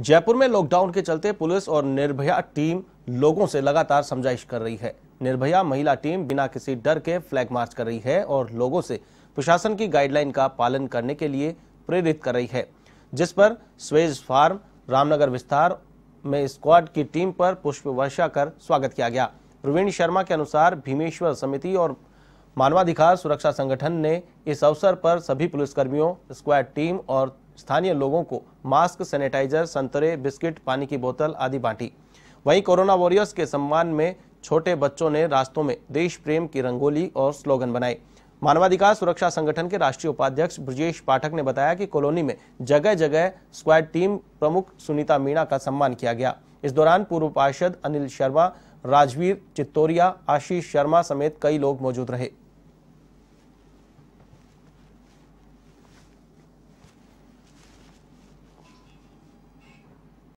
जयपुर में लॉकडाउन के चलते पुलिस और निर्भया टीम लोगों से लगातार समझाइश कर रही है निर्भया महिला टीम बिना किसी डर के फ्लैग मार्च कर रही है और लोगों से प्रशासन की गाइडलाइन का पालन करने के लिए प्रेरित कर रही है जिस पर स्वेज फार्म रामनगर विस्तार में स्क्वाड की टीम पर पुष्प वर्षा कर स्वागत किया गया प्रवीण शर्मा के अनुसार भीमेश्वर समिति और मानवाधिकार सुरक्षा संगठन ने इस अवसर पर सभी पुलिसकर्मियों स्क्वाड टीम और स्थानीय लोगों को मास्क सैनिटाइजर संतरे बिस्किट पानी की बोतल आदि बांटी वहीं कोरोना वॉरियर्स के सम्मान में छोटे बच्चों ने रास्तों में देश प्रेम की रंगोली और स्लोगन बनाए मानवाधिकार सुरक्षा संगठन के राष्ट्रीय उपाध्यक्ष ब्रजेश पाठक ने बताया कि कॉलोनी में जगह जगह स्क्वाड टीम प्रमुख सुनीता मीणा का सम्मान किया गया इस दौरान पूर्व पार्षद अनिल शर्मा राजवीर चित्तौरिया आशीष शर्मा समेत कई लोग मौजूद रहे